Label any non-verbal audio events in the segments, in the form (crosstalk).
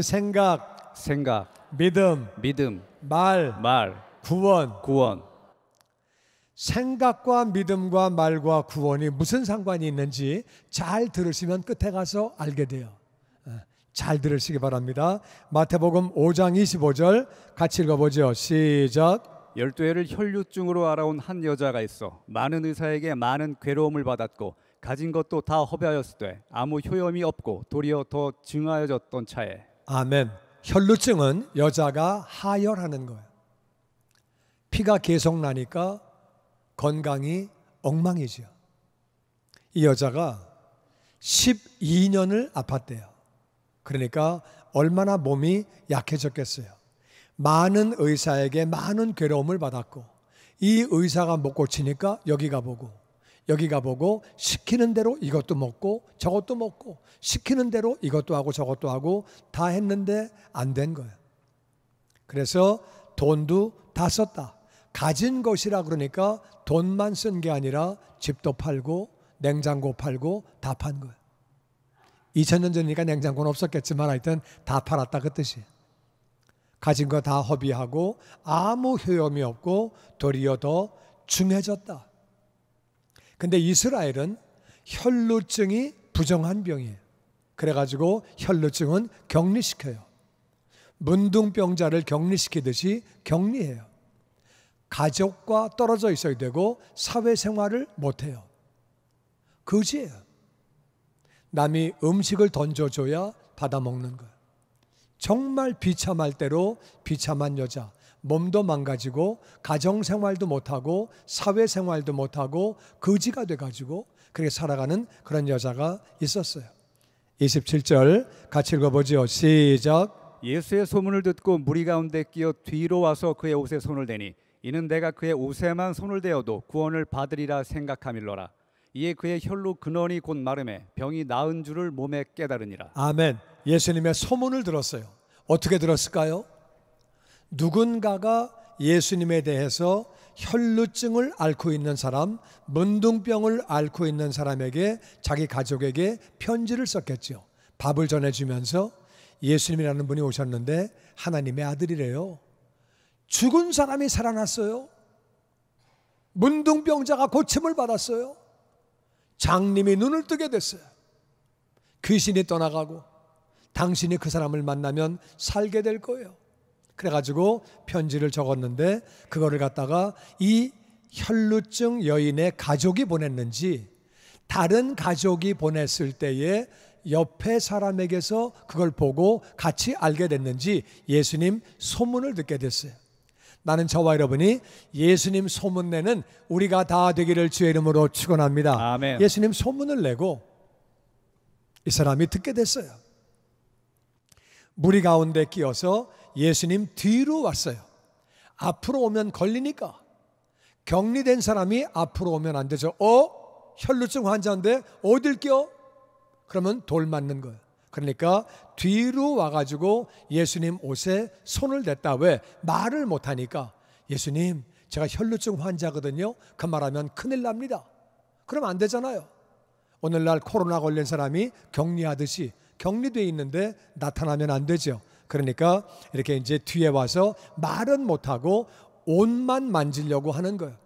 그 생각, 생각, 믿음, 믿음, 말, 말, 구원, 구원. 생각과 믿음과 말과 구원이 무슨 상관이 있는지 잘 들으시면 끝에 가서 알게 돼요. 예, 잘 들으시기 바랍니다. 마태복음 5장 25절 같이 읽어보죠. 시작. 열두 해를 혈류증으로 알아온 한 여자가 있어 많은 의사에게 많은 괴로움을 받았고 가진 것도 다 허비하였을 때 아무 효염이 없고 도리어 더 증하여졌던 차에 아멘. 혈루증은 여자가 하혈하는 거예요. 피가 계속 나니까 건강이 엉망이죠. 이 여자가 12년을 아팠대요. 그러니까 얼마나 몸이 약해졌겠어요. 많은 의사에게 많은 괴로움을 받았고, 이 의사가 못 고치니까 여기 가보고, 여기 가보고 시키는 대로 이것도 먹고 저것도 먹고 시키는 대로 이것도 하고 저것도 하고 다 했는데 안 된 거예요. 그래서 돈도 다 썼다. 가진 것이라 그러니까 돈만 쓴 게 아니라 집도 팔고 냉장고 팔고 다 판 거예요. 2000년 전이니까 냉장고는 없었겠지만 하여튼 다 팔았다 그 뜻이에요. 가진 거 다 허비하고 아무 효험이 없고 도리어 더 중해졌다. 근데 이스라엘은 혈루증이 부정한 병이에요. 그래가지고 혈루증은 격리시켜요. 문둥병자를 격리시키듯이 격리해요. 가족과 떨어져 있어야 되고 사회생활을 못해요. 거지예요. 남이 음식을 던져줘야 받아먹는 거예요. 정말 비참할 대로 비참한 여자, 몸도 망가지고 가정 생활도 못하고 사회 생활도 못하고 거지가 돼가지고 그렇게 살아가는 그런 여자가 있었어요. 27절 같이 읽어보지 시작. 예수의 소문을 듣고 무리 가운데 끼어 뒤로 와서 그의 옷에 손을 대니 이는 내가 그의 옷에만 손을 대어도 구원을 받으리라 생각함일러라. 이에 그의 혈로 근원이 곧 마름에 병이 나은 줄을 몸에 깨달으니라. 아멘. 예수님의 소문을 들었어요. 어떻게 들었을까요? 누군가가 예수님에 대해서 혈루증을 앓고 있는 사람, 문둥병을 앓고 있는 사람에게 자기 가족에게 편지를 썼겠죠. 밥을 전해주면서 예수님이라는 분이 오셨는데 하나님의 아들이래요. 죽은 사람이 살아났어요. 문둥병자가 고침을 받았어요. 장님이 눈을 뜨게 됐어요. 귀신이 떠나가고 당신이 그 사람을 만나면 살게 될 거예요. 그래가지고 편지를 적었는데 그거를 갖다가 이 혈루증 여인의 가족이 보냈는지 다른 가족이 보냈을 때에 옆에 사람에게서 그걸 보고 같이 알게 됐는지 예수님 소문을 듣게 됐어요. 나는 저와 여러분이 예수님 소문 내는 우리가 다 되기를 주의 이름으로 축원합니다. 아멘. 예수님 소문을 내고 이 사람이 듣게 됐어요. 무리 가운데 끼어서 예수님 뒤로 왔어요. 앞으로 오면 걸리니까. 격리된 사람이 앞으로 오면 안 되죠. 어? 혈루증 환자인데 어딜 껴? 그러면 돌 맞는 거예요. 그러니까 뒤로 와가지고 예수님 옷에 손을 댔다. 왜? 말을 못하니까. 예수님, 제가 혈루증 환자거든요. 그 말하면 큰일 납니다. 그럼 안 되잖아요. 오늘날 코로나 걸린 사람이 격리하듯이 격리돼 있는데 나타나면 안 되죠. 그러니까 이렇게 이제 뒤에 와서 말은 못하고 옷만 만지려고 하는 거예요.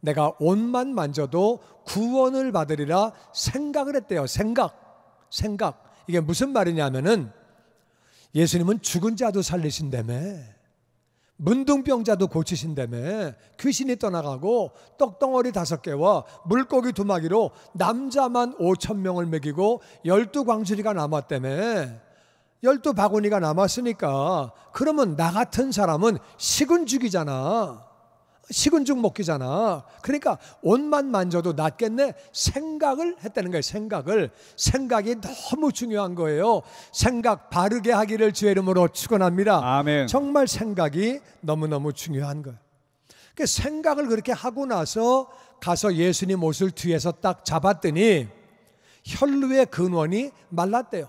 내가 옷만 만져도 구원을 받으리라 생각을 했대요. 생각. 생각. 이게 무슨 말이냐면은 예수님은 죽은 자도 살리신다며. 문둥병자도 고치신다며 귀신이 떠나가고 떡덩어리 다섯 개와 물고기 두 마리로 남자만 오천 명을 먹이고 열두 광주리가 남았다며 열두 바구니가 남았으니까 그러면 나 같은 사람은 식은 죽이잖아. 식은 죽 먹기잖아. 그러니까 옷만 만져도 낫겠네. 생각을 했다는 거예요. 생각을. 생각이 너무 중요한 거예요. 생각 바르게 하기를 주의 이름으로 축원합니다. 아멘. 정말 생각이 너무너무 중요한 거예요. 그 생각을 그렇게 하고 나서 가서 예수님 옷을 뒤에서 딱 잡았더니 혈루의 근원이 말랐대요.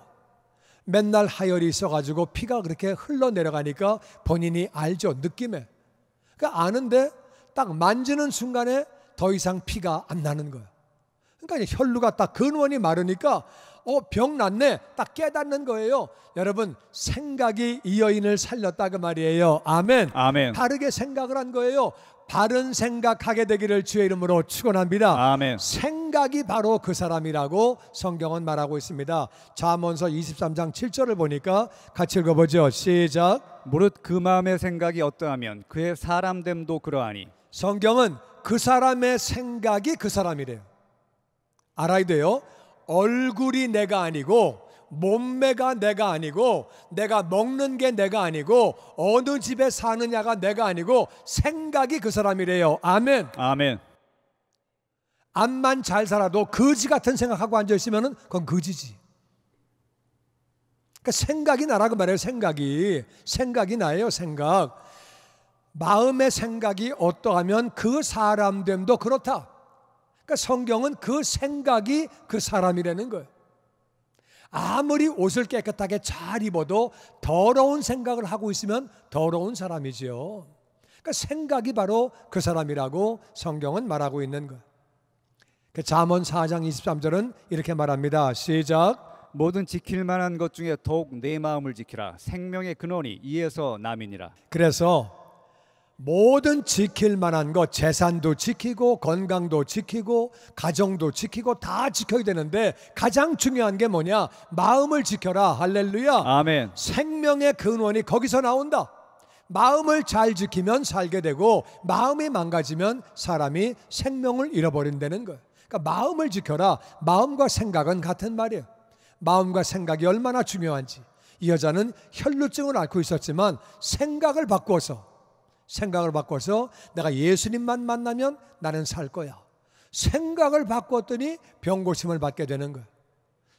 맨날 하혈이 있어가지고 피가 그렇게 흘러내려가니까 본인이 알죠. 느낌에. 그러니까 아는데 딱 만지는 순간에 더 이상 피가 안 나는 거야. 그러니까 혈루가 딱 근원이 마르니까 어, 병 났네. 딱 깨닫는 거예요. 여러분, 생각이 이 여인을 살렸다 그 말이에요. 아멘. 아멘. 바르게 생각을 한 거예요. 바른 생각하게 되기를 주의 이름으로 축원합니다. 아멘. 생각이 바로 그 사람이라고 성경은 말하고 있습니다. 잠언서 23장 7절을 보니까 같이 읽어보죠. 시작. 무릇 그 마음의 생각이 어떠하면 그의 사람됨도 그러하니. 성경은 그 사람의 생각이 그 사람이래요. 알아야 돼요. 얼굴이 내가 아니고 몸매가 내가 아니고 내가 먹는 게 내가 아니고 어느 집에 사느냐가 내가 아니고 생각이 그 사람이래요. 아멘. 아멘. 암만 잘 살아도 거지 같은 생각하고 앉아 있으면 그건 거지지. 그러니까 생각이 나라고 말해요. 생각이 생각이 나요 생각. 마음의 생각이 어떠하면 그 사람됨도 그렇다. 그러니까 성경은 그 생각이 그 사람이라는 거예요. 아무리 옷을 깨끗하게 잘 입어도 더러운 생각을 하고 있으면 더러운 사람이지요. 그러니까 생각이 바로 그 사람이라고 성경은 말하고 있는 거예요. 그 잠언 4장 23절은 이렇게 말합니다. 시작 모든 지킬 만한 것 중에 더욱 내 마음을 지키라 생명의 근원이 이에서 남이니라. 그래서 모든 지킬 만한 것, 재산도 지키고, 건강도 지키고, 가정도 지키고, 다 지켜야 되는데, 가장 중요한 게 뭐냐? 마음을 지켜라. 할렐루야. 아멘. 생명의 근원이 거기서 나온다. 마음을 잘 지키면 살게 되고, 마음이 망가지면 사람이 생명을 잃어버린다는 거예요. 그러니까 마음을 지켜라. 마음과 생각은 같은 말이에요. 마음과 생각이 얼마나 중요한지. 이 여자는 혈루증을 앓고 있었지만, 생각을 바꾸서 생각을 바꿔서 내가 예수님만 만나면 나는 살 거야. 생각을 바꿨더니 병고심을 받게 되는 거야.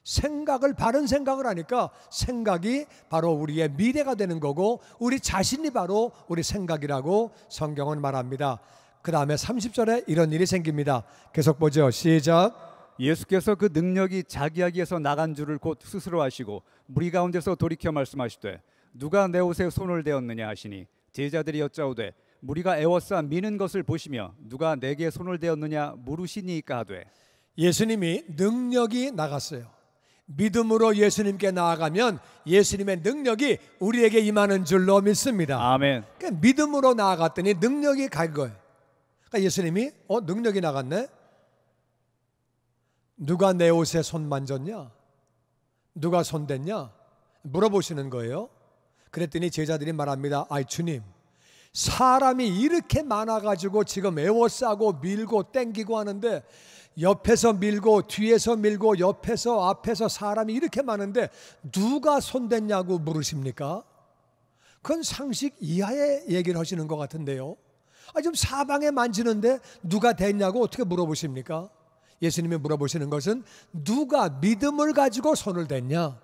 생각을 바른 생각을 하니까 생각이 바로 우리의 미래가 되는 거고 우리 자신이 바로 우리 생각이라고 성경은 말합니다. 그 다음에 30절에 이런 일이 생깁니다. 계속 보죠. 시작. 예수께서 그 능력이 자기 아기에서 나간 줄을 곧 스스로 하시고 무리 가운데서 돌이켜 말씀하시되 누가 내 옷에 손을 대었느냐 하시니 제자들이 여짜오되 무리가 애워싸 미는 것을 보시며 누가 내게 손을 대었느냐 물으시니까 하되 예수님이 능력이 나갔어요. 믿음으로 예수님께 나아가면 예수님의 능력이 우리에게 임하는 줄로 믿습니다. 아멘. 그러니까 믿음으로 나아갔더니 능력이 갈 거예요. 그러니까 예수님이 어 능력이 나갔네. 누가 내 옷에 손 만졌냐? 누가 손댔냐? 물어보시는 거예요. 그랬더니 제자들이 말합니다. 아이 주님 사람이 이렇게 많아가지고 지금 애워싸고 밀고 땡기고 하는데 옆에서 밀고 뒤에서 밀고 옆에서 앞에서 사람이 이렇게 많은데 누가 손댔냐고 물으십니까? 그건 상식 이하의 얘기를 하시는 것 같은데요. 아, 지금 사방에 만지는데 누가 됐냐고 어떻게 물어보십니까? 예수님이 물어보시는 것은 누가 믿음을 가지고 손을 댔냐?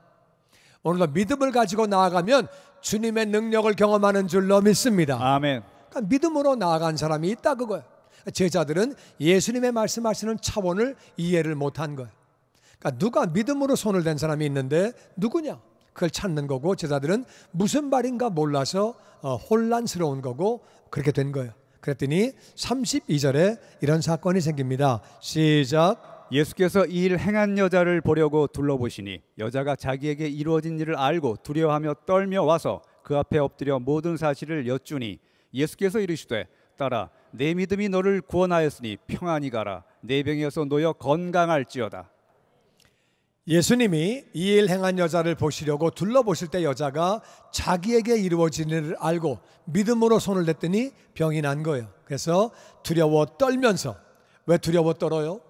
오늘날 믿음을 가지고 나아가면 주님의 능력을 경험하는 줄로 믿습니다. 아멘. 그러니까 믿음으로 나아간 사람이 있다 그거예요. 제자들은 예수님의 말씀하시는 차원을 이해를 못한 거예요. 그러니까 누가 믿음으로 손을 댄 사람이 있는데 누구냐? 그걸 찾는 거고 제자들은 무슨 말인가 몰라서 어, 혼란스러운 거고 그렇게 된 거예요. 그랬더니 32절에 이런 사건이 생깁니다. 시작. 예수께서 이 일 행한 여자를 보려고 둘러보시니 여자가 자기에게 이루어진 일을 알고 두려워하며 떨며 와서 그 앞에 엎드려 모든 사실을 여쭈니 예수께서 이르시되 따라 내 믿음이 너를 구원하였으니 평안히 가라 내 병이어서 놓여 건강할지어다 예수님이 이 일 행한 여자를 보시려고 둘러보실 때 여자가 자기에게 이루어진 일을 알고 믿음으로 손을 댔더니 병이 난 거예요. 그래서 두려워 떨면서 왜 두려워 떨어요?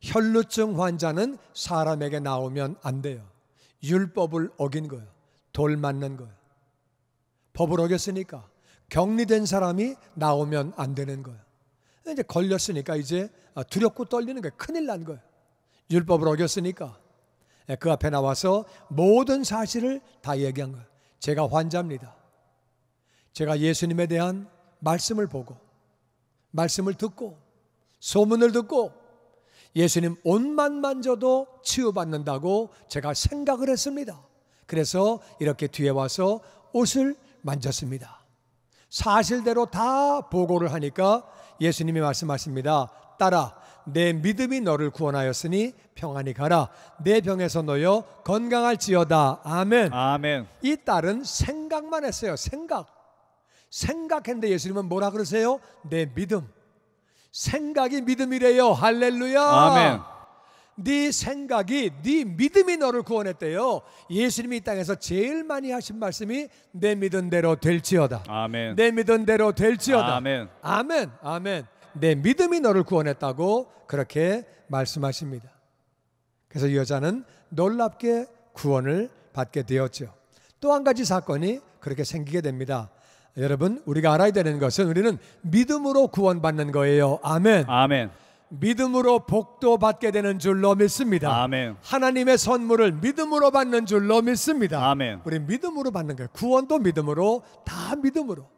혈루증 환자는 사람에게 나오면 안 돼요. 율법을 어긴 거예요. 돌 맞는 거예요. 법을 어겼으니까 격리된 사람이 나오면 안 되는 거예요. 이제 걸렸으니까 이제 아, 두렵고 떨리는 거예요. 큰일 난 거예요. 율법을 어겼으니까 예, 그 앞에 나와서 모든 사실을 다 얘기한 거예요. 제가 환자입니다. 제가 예수님에 대한 말씀을 보고 말씀을 듣고 소문을 듣고 예수님 옷만 만져도 치유받는다고 제가 생각을 했습니다. 그래서 이렇게 뒤에 와서 옷을 만졌습니다. 사실대로 다 보고를 하니까 예수님이 말씀하십니다. 따라 내 믿음이 너를 구원하였으니 평안히 가라. 내 병에서 놓여 건강할지어다. 아멘. 아멘. 이 딸은 생각만 했어요. 생각. 생각했는데 예수님은 뭐라 그러세요? 내 믿음. 생각이 믿음이래요. 할렐루야. 아멘. 네 생각이 네 믿음이 너를 구원했대요. 예수님이 이 땅에서 제일 많이 하신 말씀이 내 믿은 대로 될지어다. 아멘. 내 믿은 대로 될지어다. 아멘. 아멘. 아멘. 내 믿음이 너를 구원했다고 그렇게 말씀하십니다. 그래서 여자는 놀랍게 구원을 받게 되었죠. 또 한 가지 사건이 그렇게 생기게 됩니다. 여러분 우리가 알아야 되는 것은 우리는 믿음으로 구원받는 거예요. 아멘. 아멘. 믿음으로 복도 받게 되는 줄로 믿습니다. 아멘. 하나님의 선물을 믿음으로 받는 줄로 믿습니다. 아멘. 우리 믿음으로 받는 거예요. 구원도 믿음으로 다 믿음으로.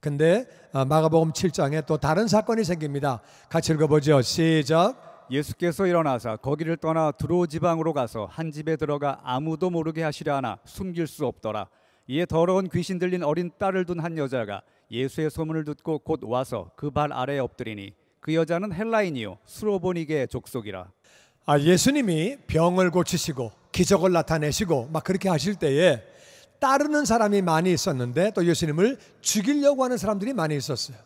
근데 아, 마가복음 7장에 또 다른 사건이 생깁니다. 같이 읽어보죠. 시작. 예수께서 일어나사 거기를 떠나 두로 지방으로 가서 한 집에 들어가 아무도 모르게 하시려 하나 숨길 수 없더라. 이에 더러운 귀신 들린 어린 딸을 둔 한 여자가 예수의 소문을 듣고 곧 와서 그 발 아래에 엎드리니 그 여자는 헬라인이요 수로보닉의 족속이라. 아 예수님이 병을 고치시고 기적을 나타내시고 막 그렇게 하실 때에 따르는 사람이 많이 있었는데 또 예수님을 죽이려고 하는 사람들이 많이 있었어요.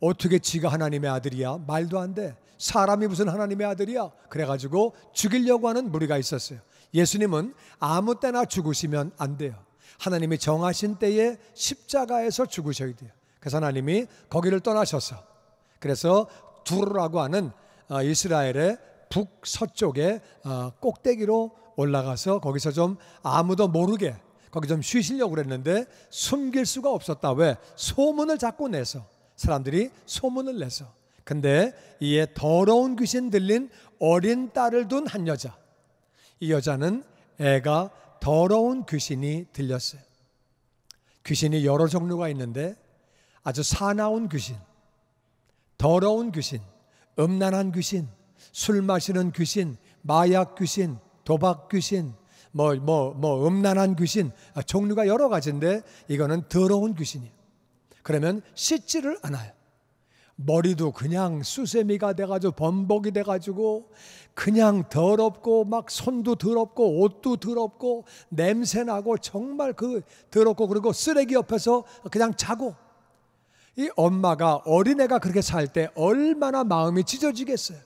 어떻게 지가 하나님의 아들이야? 말도 안 돼. 사람이 무슨 하나님의 아들이야? 그래가지고 죽이려고 하는 무리가 있었어요. 예수님은 아무 때나 죽으시면 안 돼요. 하나님이 정하신 때에 십자가에서 죽으셔야 돼요. 그래서 하나님이 거기를 떠나셔서 그래서 두루라고 하는 어, 이스라엘의 북서쪽에 어, 꼭대기로 올라가서 거기서 좀 아무도 모르게 거기 좀 쉬시려고 그랬는데 숨길 수가 없었다. 왜? 소문을 자꾸 내서 사람들이 소문을 내서 근데 이에 더러운 귀신 들린 어린 딸을 둔 한 여자. 이 여자는 애가 더러운 귀신이 들렸어요. 귀신이 여러 종류가 있는데 아주 사나운 귀신, 더러운 귀신, 음란한 귀신, 술 마시는 귀신, 마약 귀신, 도박 귀신, 뭐, 뭐, 뭐, 음란한 귀신, 아, 종류가 여러 가지인데 이거는 더러운 귀신이에요. 그러면 씻지를 않아요. 머리도 그냥 수세미가 돼가지고 범벅이 돼가지고 그냥 더럽고 막 손도 더럽고 옷도 더럽고 냄새 나고 정말 그 더럽고 그리고 쓰레기 옆에서 그냥 자고 이 엄마가 어린애가 그렇게 살 때 얼마나 마음이 찢어지겠어요.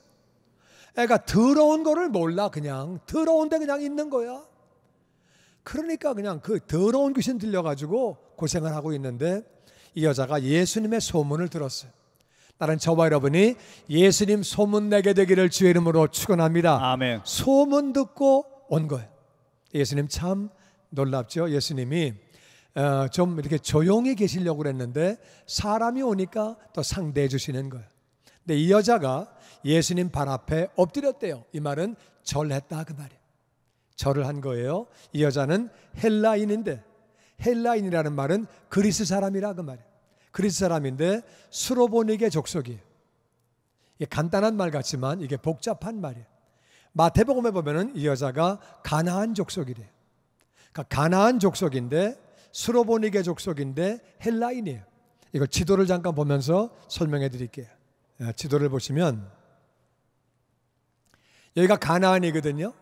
애가 더러운 거를 몰라 그냥 더러운데 그냥 있는 거야. 그러니까 그냥 그 더러운 귀신 들려가지고 고생을 하고 있는데 이 여자가 예수님의 소문을 들었어요. 나른 저와 여러분이 예수님 소문 내게 되기를 주의 이름으로 축원합니다. 아멘. 소문 듣고 온 거예요. 예수님 참 놀랍죠. 예수님이 어, 좀 이렇게 조용히 계시려고 그랬는데 사람이 오니까 또 상대해 주시는 거예요. 근데 이 여자가 예수님 발 앞에 엎드렸대요. 이 말은 절했다 그 말이에요. 절을 한 거예요. 이 여자는 헬라인인데 헬라인이라는 말은 그리스 사람이라 그 말이에요. 그리스 사람인데 수로보닉의 족속이에요. 간단한 말 같지만 이게 복잡한 말이에요. 마태복음에 보면은 이 여자가 가나안 족속이래요. 그러니까 가나안 족속인데 수로보닉의 족속인데 헬라인이에요. 이걸 지도를 잠깐 보면서 설명해 드릴게요. 예, 지도를 보시면 여기가 가나안이거든요.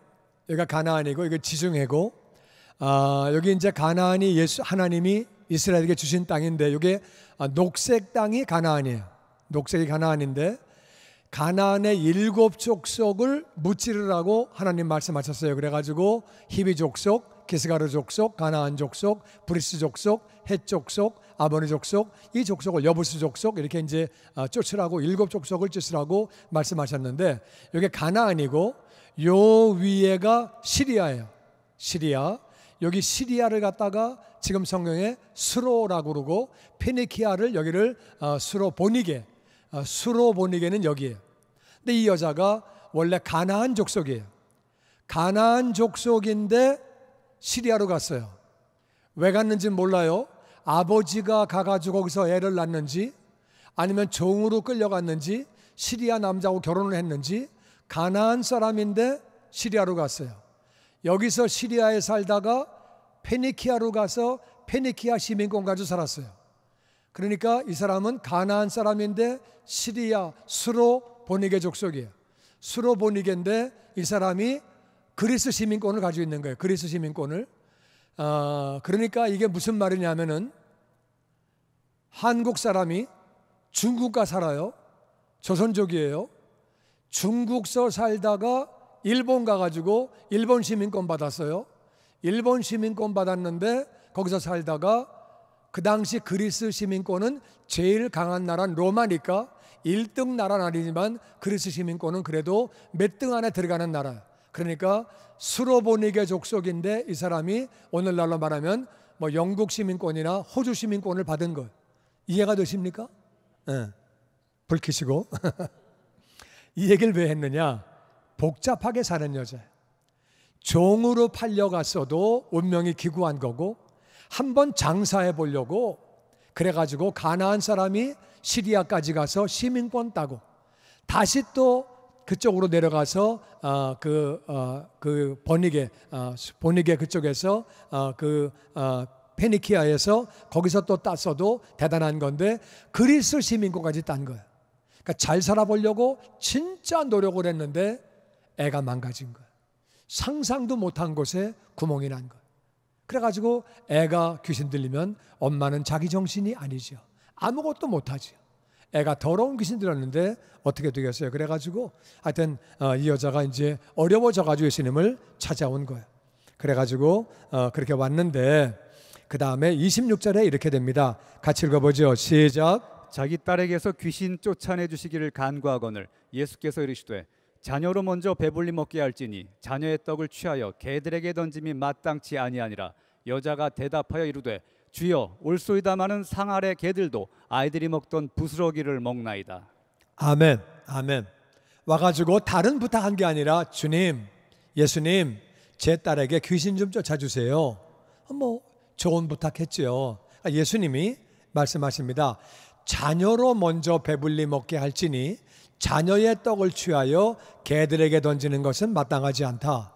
여기가 가나안이고 이거 지중해고 아, 여기 이제 가나안이 예수 하나님이 이스라엘에게 주신 땅인데 이게 아, 녹색 땅이 가나안이에요. 녹색이 가나안인데 가나안의 일곱 족속을 무찌르라고 하나님 말씀하셨어요. 그래가지고 히비 족속, 기스가르 족속, 가나안 족속, 브리스 족속, 헷 족속, 아버니 족속, 이 족속을 여부스 족속 이렇게 이제 아, 쫓으라고 일곱 족속을 쫓으라고 말씀하셨는데 여기 가나안이고 요 위에가 시리아예요. 시리아 여기 시리아를 갖다가 지금 성경에 수로라고 그러고 페니키아를 여기를 어, 수로 보니게 어, 수로 보니게는 여기에. 요 근데 이 여자가 원래 가나안 족속이에요. 가나안 족속인데 시리아로 갔어요. 왜 갔는지 몰라요. 아버지가 가가지고 거기서 애를 낳는지 아니면 종으로 끌려갔는지 시리아 남자하고 결혼을 했는지 가나안 사람인데 시리아로 갔어요. 여기서 시리아에 살다가 페니키아로 가서 페니키아 시민권 가지고 살았어요. 그러니까 이 사람은 가나안 사람인데 시리아 수로 보니게 족속이에요. 수로 보니게인데 이 사람이 그리스 시민권을 가지고 있는 거예요. 그리스 시민권을. 어, 그러니까 이게 무슨 말이냐면은 한국 사람이 중국과 살아요. 조선족이에요. 중국서 살다가 일본 가가지고 일본 시민권 받았어요. 일본 시민권 받았는데 거기서 살다가 그 당시 그리스 시민권은 제일 강한 나라는 로마니까 1등 나라는 아니지만 그리스 시민권은 그래도 몇 등 안에 들어가는 나라. 그러니까 수로보니의 족속인데 이 사람이 오늘날로 말하면 뭐 영국 시민권이나 호주 시민권을 받은 것. 이해가 되십니까? 네. 불키시고. (laughs) 이 얘기를 왜 했느냐? 복잡하게 사는 여자. 종으로 팔려갔어도 운명이 기구한 거고 한 번 장사해 보려고 그래가지고 가나한 사람이 시리아까지 가서 시민권 따고 다시 또 그쪽으로 내려가서 어, 그, 어, 그 번익에 어, 번익에 그쪽에서 어, 그 어, 페니키아에서 거기서 또 땄어도 대단한 건데 그리스 시민권까지 딴 거야. 그러니까 잘 살아보려고 진짜 노력을 했는데 애가 망가진 거야. 상상도 못한 곳에 구멍이 난 거예요. 그래가지고 애가 귀신 들리면 엄마는 자기 정신이 아니죠. 아무것도 못하지 애가 더러운 귀신 들었는데 어떻게 되겠어요? 그래가지고 하여튼 어, 이 여자가 이제 어려워져가지고 예수님을 찾아온 거예요. 그래가지고 어, 그렇게 왔는데 그 다음에 26절에 이렇게 됩니다. 같이 읽어보죠. 시작. 자기 딸에게서 귀신 쫓아내 주시기를 간구하거늘 예수께서 이르시되 자녀로 먼저 배불리 먹게 할지니 자녀의 떡을 취하여 개들에게 던짐이 마땅치 아니하니라 여자가 대답하여 이르되 주여 올소이다마는 상아래 개들도 아이들이 먹던 부스러기를 먹나이다 아멘 아멘 와가지고 다른 부탁한 게 아니라 주님 예수님 제 딸에게 귀신 좀 쫓아주세요 어, 뭐 좋은 부탁했지요 아, 예수님이 말씀하십니다 자녀로 먼저 배불리 먹게 할지니 자녀의 떡을 취하여 개들에게 던지는 것은 마땅하지 않다.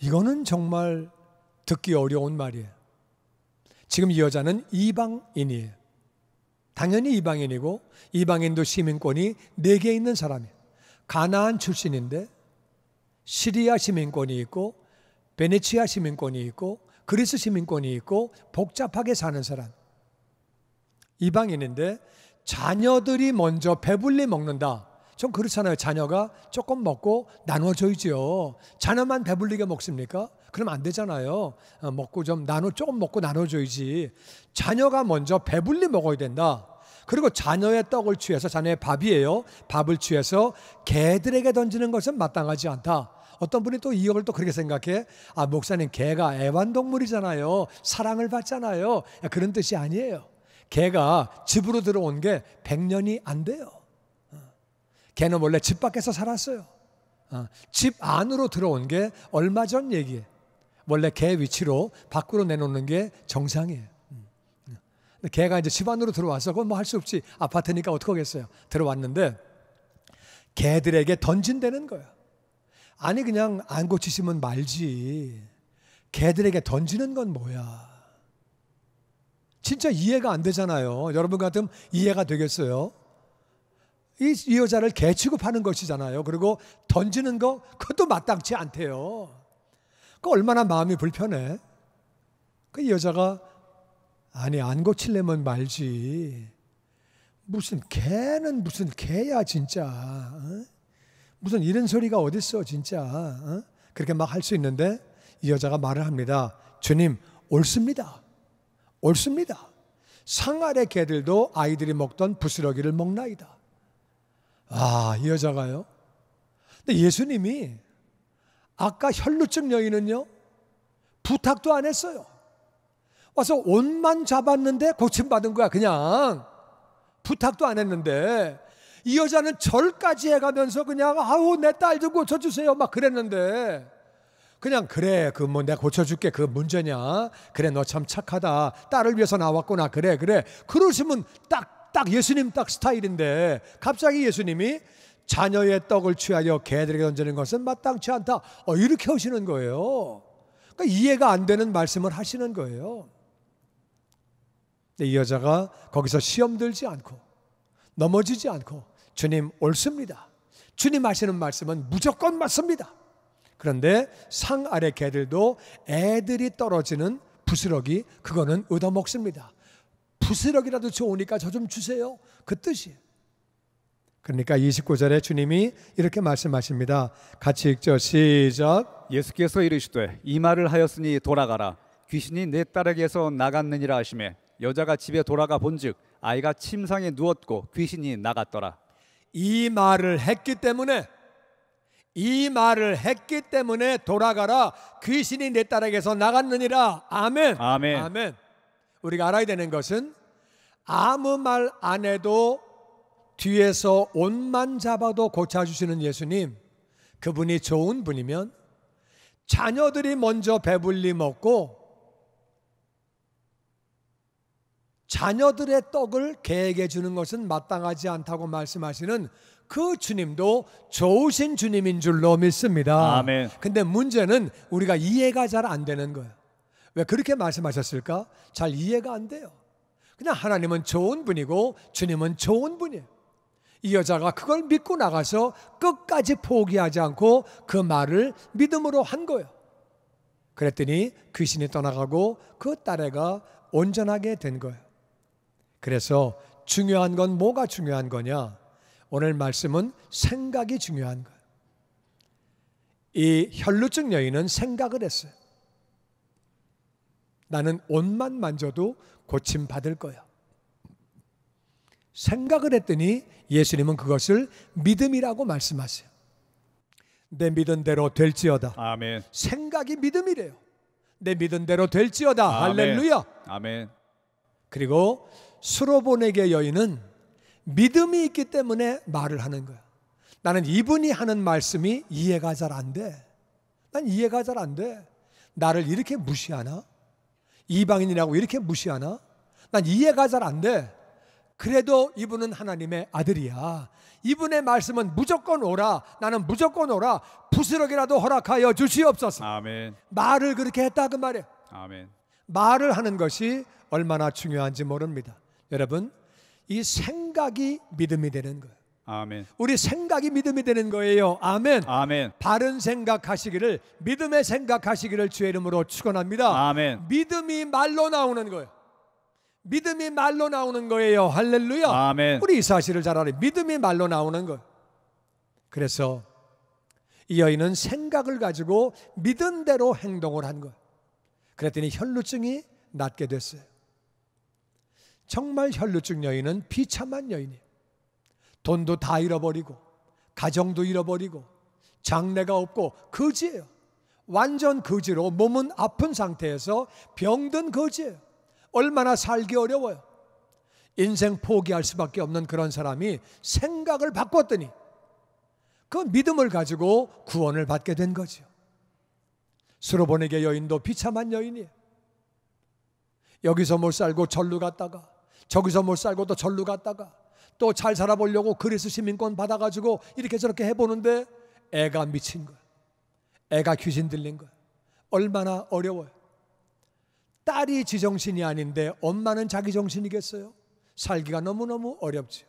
이거는 정말 듣기 어려운 말이에요. 지금 이 여자는 이방인이에요. 당연히 이방인이고 이방인도 시민권이 네 개 있는 사람이에요. 가나안 출신인데 시리아 시민권이 있고 베네치아 시민권이 있고 그리스 시민권이 있고 복잡하게 사는 사람. 이방인인데 자녀들이 먼저 배불리 먹는다. 전 그렇잖아요. 자녀가 조금 먹고 나눠줘야지 자녀만 배불리게 먹습니까? 그럼 안 되잖아요. 어, 먹고 좀 나눠 조금 먹고 나눠줘야지. 자녀가 먼저 배불리 먹어야 된다. 그리고 자녀의 떡을 취해서 자녀의 밥이에요. 밥을 취해서 개들에게 던지는 것은 마땅하지 않다. 어떤 분이 또 이역을 또 그렇게 생각해. 아 목사님 개가 애완동물이잖아요. 사랑을 받잖아요. 그런 뜻이 아니에요. 개가 집으로 들어온 게 100년이 안 돼요. 어. 개는 원래 집 밖에서 살았어요. 어. 집 안으로 들어온 게 얼마 전 얘기예요. 원래 개 위치로 밖으로 내놓는 게 정상이에요. 음. 어. 개가 이제 집 안으로 들어와서 그건 뭐 할 수 없지. 아파트니까 어떡하겠어요. 들어왔는데 개들에게 던진다는 거야. 아니 그냥 안 고치시면 말지. 개들에게 던지는 건 뭐야? 진짜 이해가 안 되잖아요. 여러분 같으면 이해가 되겠어요? 이, 이 여자를 개 취급하는 것이잖아요. 그리고 던지는 거, 그것도 마땅치 않대요. 그 얼마나 마음이 불편해. 그 여자가, 아니, 안 고칠래면 말지. 무슨 개는 무슨 개야, 진짜. 어? 무슨 이런 소리가 어딨어, 진짜. 어? 그렇게 막 할 수 있는데, 이 여자가 말을 합니다. 주님, 옳습니다. 옳습니다. 상아의 개들도 아이들이 먹던 부스러기를 먹나이다. 아, 이 여자가요? 근데 예수님이 아까 혈루증 여인은요, 부탁도 안 했어요. 와서 옷만 잡았는데 고침받은 거야, 그냥. 부탁도 안 했는데. 이 여자는 절까지 해가면서 그냥, 아우, 내 딸 좀 고쳐주세요. 막 그랬는데. 그냥 그래 그 뭐 내가 고쳐줄게 그 문제냐 그래 너 참 착하다 딸을 위해서 나왔구나 그래 그래 그러시면 딱 딱 예수님 딱 스타일인데 갑자기 예수님이 자녀의 떡을 취하여 개들에게 던지는 것은 마땅치 않다 어, 이렇게 하시는 거예요 그러니까 이해가 안 되는 말씀을 하시는 거예요 근데 이 여자가 거기서 시험 들지 않고 넘어지지 않고 주님 옳습니다 주님 하시는 말씀은 무조건 맞습니다 그런데 상 아래 개들도 애들이 떨어지는 부스러기 그거는 얻어먹습니다. 부스러기라도 좋으니까 저 좀 주세요. 그 뜻이에요. 그러니까 29절에 주님이 이렇게 말씀하십니다. 같이 읽죠. 시작. 예수께서 이르시되 이 말을 하였으니 돌아가라. 귀신이 내 딸에게서 나갔느니라 하시매 여자가 집에 돌아가 본즉 아이가 침상에 누웠고 귀신이 나갔더라. 이 말을 했기 때문에 이 말을 했기 때문에 돌아가라 귀신이 내 딸에게서 나갔느니라 아멘 아멘 아멘 우리가 알아야 되는 것은 아무 말 안 해도 뒤에서 옷만 잡아도 고쳐주시는 예수님 그분이 좋은 분이면 자녀들이 먼저 배불리 먹고 자녀들의 떡을 개에게 주는 것은 마땅하지 않다고 말씀하시는 그 주님도 좋으신 주님인 줄로 믿습니다. 아멘. 근데 문제는 우리가 이해가 잘 안 되는 거예요. 왜 그렇게 말씀하셨을까? 잘 이해가 안 돼요. 그냥 하나님은 좋은 분이고 주님은 좋은 분이에요. 이 여자가 그걸 믿고 나가서 끝까지 포기하지 않고 그 말을 믿음으로 한 거예요. 그랬더니 귀신이 떠나가고 그 딸애가 온전하게 된 거예요. 그래서 중요한 건 뭐가 중요한 거냐? 오늘 말씀은 생각이 중요한 거예요. 이 혈루증 여인은 생각을 했어요. 나는 옷만 만져도 고침 받을 거야. 생각을 했더니 예수님은 그것을 믿음이라고 말씀하세요. 내 믿은 대로 될지어다. 아멘. 생각이 믿음이래요. 내 믿은 대로 될지어다. 아멘. 할렐루야. 아멘. 그리고 수로본에게 여인은 믿음이 있기 때문에 말을 하는 거야. 나는 이분이 하는 말씀이 이해가 잘 안 돼. 난 이해가 잘 안 돼. 나를 이렇게 무시하나? 이방인이라고 이렇게 무시하나? 난 이해가 잘 안 돼. 그래도 이분은 하나님의 아들이야. 이분의 말씀은 무조건 오라. 나는 무조건 오라. 부스러기라도 허락하여 주시옵소서. 아멘. 말을 그렇게 했다 그 말이야. 아멘. 말을 하는 것이 얼마나 중요한지 모릅니다. 여러분 이 생각이 믿음이 되는 거예요. 아멘. 우리 생각이 믿음이 되는 거예요. 아멘. 아멘. 바른 생각하시기를 믿음의 생각하시기를 주의 이름으로 축원합니다. 아멘. 믿음이 말로 나오는 거예요. 믿음이 말로 나오는 거예요. 할렐루야. 아멘. 우리 이 사실을 잘 알아요. 믿음이 말로 나오는 거예요. 그래서 이 여인은 생각을 가지고 믿은 대로 행동을 한 거예요. 그랬더니 혈루증이 낫게 됐어요. 정말 혈루증 여인은 비참한 여인이에요. 돈도 다 잃어버리고 가정도 잃어버리고 장래가 없고 거지예요. 완전 거지로 몸은 아픈 상태에서 병든 거지예요. 얼마나 살기 어려워요. 인생 포기할 수밖에 없는 그런 사람이 생각을 바꿨더니 그 믿음을 가지고 구원을 받게 된 거죠. 수로보에게 여인도 비참한 여인이에요. 여기서 못 살고 절로 갔다가 저기서 못 살고 또 절로 갔다가 또 잘 살아보려고 그리스 시민권 받아가지고 이렇게 저렇게 해보는데 애가 미친 거야. 애가 귀신 들린 거야. 얼마나 어려워요. 딸이 지정신이 아닌데 엄마는 자기 정신이겠어요? 살기가 너무너무 어렵죠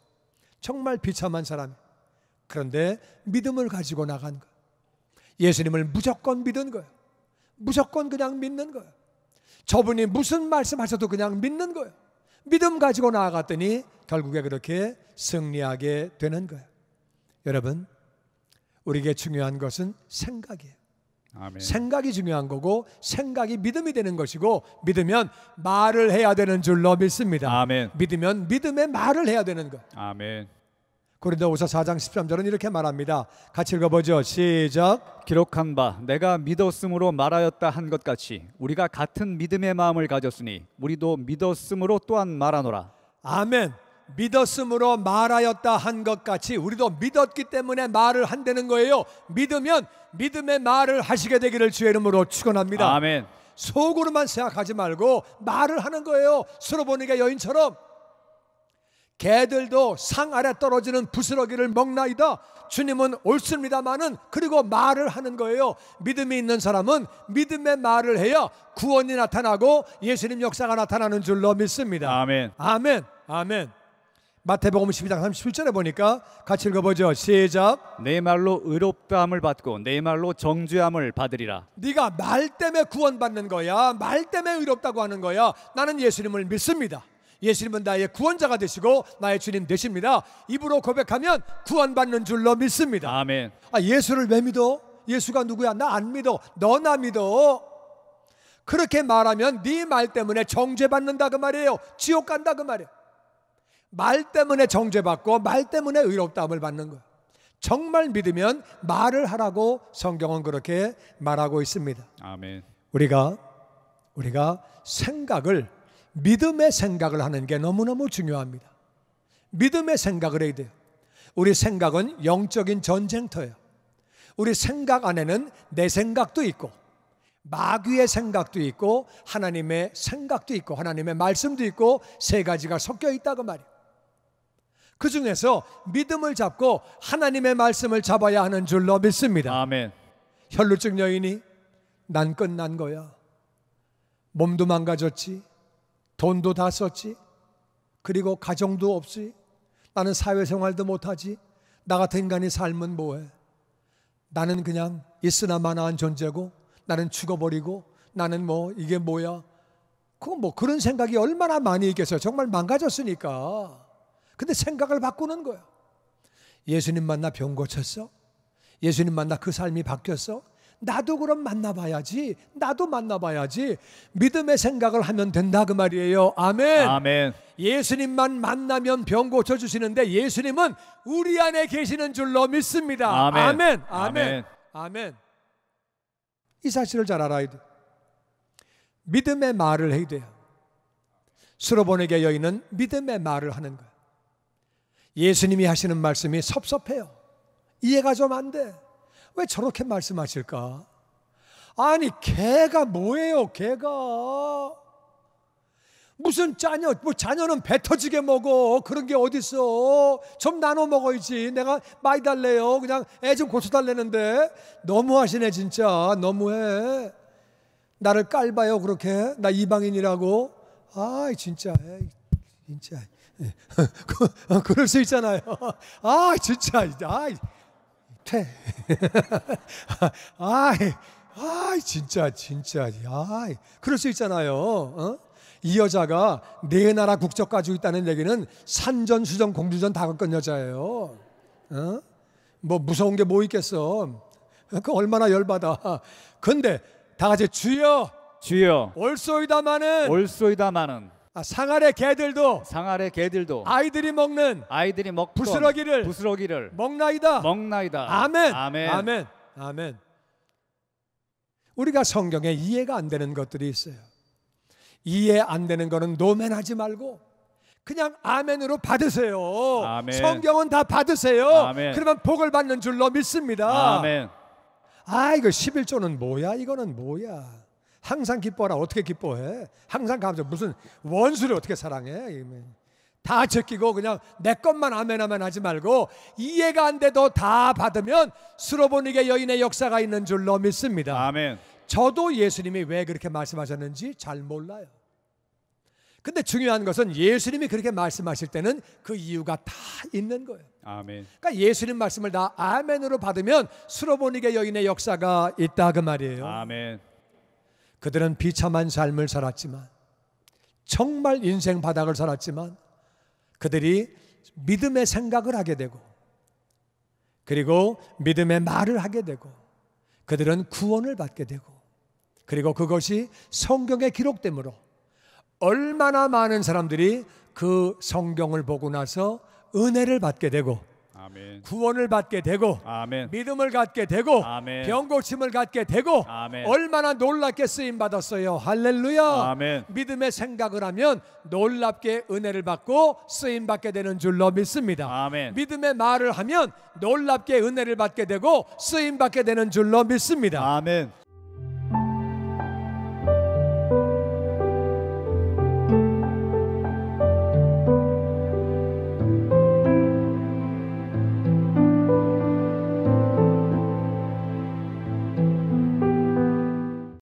정말 비참한 사람. 그런데 믿음을 가지고 나간 거야. 예수님을 무조건 믿은 거야. 무조건 그냥 믿는 거야. 저분이 무슨 말씀하셔도 그냥 믿는 거예요. 믿음 가지고 나아갔더니 결국에 그렇게 승리하게 되는 거예요. 여러분, 우리에게 중요한 것은 생각이에요. 아멘. 생각이 중요한 거고 생각이 믿음이 되는 것이고 믿으면 말을 해야 되는 줄로 믿습니다. 아멘. 믿으면 믿음의 말을 해야 되는 거. 아멘. 고린도후서 4장 13절은 이렇게 말합니다. 같이 읽어보죠. 시작. 기록한 바 내가 믿었음으로 말하였다 한 것 같이 우리가 같은 믿음의 마음을 가졌으니 우리도 믿었음으로 또한 말하노라. 아멘. 믿었음으로 말하였다 한 것 같이 우리도 믿었기 때문에 말을 한다는 거예요. 믿으면 믿음의 말을 하시게 되기를 주의 이름으로 축원합니다. 아멘. 속으로만 생각하지 말고 말을 하는 거예요. 서로 보니까 여인처럼 개들도 상 아래 떨어지는 부스러기를 먹나이다. 주님은 옳습니다마는 그리고 말을 하는 거예요. 믿음이 있는 사람은 믿음의 말을 해야 구원이 나타나고 예수님 역사가 나타나는 줄로 믿습니다. 아멘. 아멘. 아멘. 마태복음 12장 37절에 보니까 같이 읽어보죠. 시작. 내 말로 의롭다함을 받고 내 말로 정죄함을 받으리라. 네가 말 때문에 구원받는 거야. 말 때문에 의롭다고 하는 거야. 나는 예수님을 믿습니다. 예수님은 나의 구원자가 되시고 나의 주님 되십니다. 입으로 고백하면 구원받는 줄로 믿습니다. 아멘. 아, 예수를 왜 믿어? 예수가 누구야? 나 안 믿어. 너나 믿어. 그렇게 말하면 네 말 때문에 정죄받는다 그 말이에요. 지옥 간다 그 말이에요. 말 때문에 정죄받고 말 때문에 의롭다함을 받는 거예요. 정말 믿으면 말을 하라고 성경은 그렇게 말하고 있습니다. 아멘. 우리가 우리가 생각을 믿음의 생각을 하는 게 너무너무 중요합니다. 믿음의 생각을 해야 돼요. 우리 생각은 영적인 전쟁터예요. 우리 생각 안에는 내 생각도 있고 마귀의 생각도 있고 하나님의 생각도 있고 하나님의 말씀도 있고 세 가지가 섞여 있다고 말이에요. 그 중에서 믿음을 잡고 하나님의 말씀을 잡아야 하는 줄로 믿습니다. 아멘. 혈루증 여인이 난 끝난 거야. 몸도 망가졌지. 돈도 다 썼지. 그리고 가정도 없지. 나는 사회생활도 못하지. 나 같은 인간의 삶은 뭐해? 나는 그냥 있으나마나한 존재고 나는 죽어버리고 나는 뭐 이게 뭐야? 그 뭐 그런 생각이 얼마나 많이 있겠어요. 정말 망가졌으니까. 근데 생각을 바꾸는 거예요 예수님 만나 병 고쳤어? 예수님 만나 그 삶이 바뀌었어? 나도 그럼 만나봐야지. 나도 만나봐야지. 믿음의 생각을 하면 된다 그 말이에요. 아멘. 아멘. 예수님만 만나면 병 고쳐 주시는데 예수님은 우리 안에 계시는 줄로 믿습니다. 아멘. 아멘. 아멘. 아멘. 이 사실을 잘 알아야 돼. 믿음의 말을 해야 돼요. 수로보에게 여인은 믿음의 말을 하는 거예요. 예수님이 하시는 말씀이 섭섭해요. 이해가 좀 안 돼. 왜 저렇게 말씀하실까? 아니, 개가 뭐예요, 개가? 무슨 짜녀, 뭐 자녀는 배 터지게 먹어. 그런 게 어딨어. 좀 나눠 먹어야지. 내가 많이 달래요. 그냥 애 좀 고쳐달래는데. 너무하시네, 진짜. 너무해. 나를 깔봐요, 그렇게. 나 이방인이라고. 아이, 진짜. 에이, 진짜. 예. (laughs) 그, 어, 그럴 수 있잖아요. (laughs) 아, 진짜. 아 퇴. 아, 아, 진짜, 진짜, 아, 그럴 수 있잖아요. 어? 이 여자가 네 나라 국적 가지고 있다는 얘기는 산전, 수전, 공주전 다 겪은 여자예요. 어? 뭐 무서운 게 뭐 있겠어? 그 얼마나 열받아. 근데 다 같이 주여, 주여, 올소이다마는, 올소이다마는. 아, 상아래 개들도 상아의 개들도 아이들이 먹는 아이들이 먹 부스러기를 부스러기를 먹나이다 먹나이다 아멘 아멘 아멘 아멘 우리가 성경에 이해가 안 되는 것들이 있어요 이해 안 되는 거는 노멘하지 말고 그냥 아멘으로 받으세요 아멘. 성경은 다 받으세요 아멘. 그러면 복을 받는 줄로 믿습니다 아멘. 아 이거 11조는 뭐야 이거는 뭐야 항상 기뻐라. 어떻게 기뻐해? 항상 감사. 무슨 원수를 어떻게 사랑해? 다 제끼고 그냥 내 것만 아멘하면 하지 말고 이해가 안 돼도 다 받으면 수로보니게 여인의 역사가 있는 줄로 믿습니다. 아멘. 저도 예수님이 왜 그렇게 말씀하셨는지 잘 몰라요. 근데 중요한 것은 예수님이 그렇게 말씀하실 때는 그 이유가 다 있는 거예요. 아멘. 그러니까 예수님 말씀을 다 아멘으로 받으면 수로보니게 여인의 역사가 있다 그 말이에요. 아멘. 그들은 비참한 삶을 살았지만 정말 인생 바닥을 살았지만 그들이 믿음의 생각을 하게 되고 그리고 믿음의 말을 하게 되고 그들은 구원을 받게 되고 그리고 그것이 성경에 기록되므로 얼마나 많은 사람들이 그 성경을 보고 나서 은혜를 받게 되고 아멘. 구원을 받게 되고 아멘. 믿음을 갖게 되고 아멘. 병고침을 갖게 되고 아멘. 얼마나 놀랍게 쓰임 받았어요. 할렐루야. 아멘. 믿음의 생각을 하면 놀랍게 은혜를 받고 쓰임 받게 되는 줄로 믿습니다. 아멘. 믿음의 말을 하면 놀랍게 은혜를 받게 되고 쓰임 받게 되는 줄로 믿습니다. 아멘.